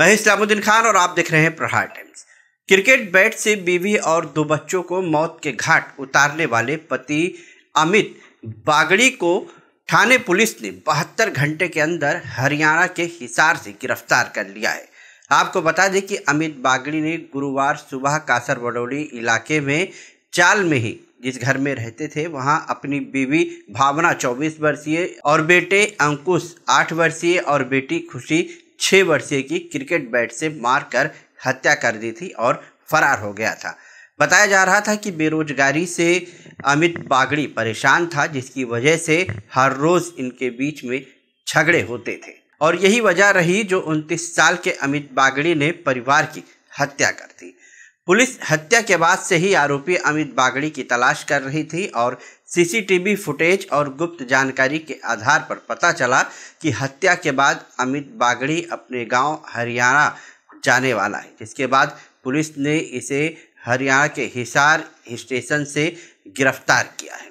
मैं इस्लामुद्दीन खान और आप देख रहे हैं प्रहार टाइम्स क्रिकेट बैट से बीवी और दो बच्चों को मौत के घाट उतारने वाले पति अमित बागड़ी को थाने पुलिस ने बहत्तर घंटे के अंदर हरियाणा के हिसार से गिरफ्तार कर लिया है आपको बता दें कि अमित बागड़ी ने गुरुवार सुबह कासर बडोली इलाके में चाल में ही जिस घर में रहते थे वहां अपनी बीवी भावना 24 वर्षीय और बेटे अंकुश 8 वर्षीय और बेटी खुशी छः वर्षीय की क्रिकेट बैट से मारकर हत्या कर दी थी और फरार हो गया था बताया जा रहा था कि बेरोजगारी से अमित बागड़ी परेशान था जिसकी वजह से हर रोज इनके बीच में झगड़े होते थे और यही वजह रही जो उनतीस साल के अमित बागड़ी ने परिवार की हत्या कर दी पुलिस हत्या के बाद से ही आरोपी अमित बागड़ी की तलाश कर रही थी और सीसीटीवी फुटेज और गुप्त जानकारी के आधार पर पता चला कि हत्या के बाद अमित बागड़ी अपने गांव हरियाणा जाने वाला है जिसके बाद पुलिस ने इसे हरियाणा के हिसार स्टेशन से गिरफ्तार किया है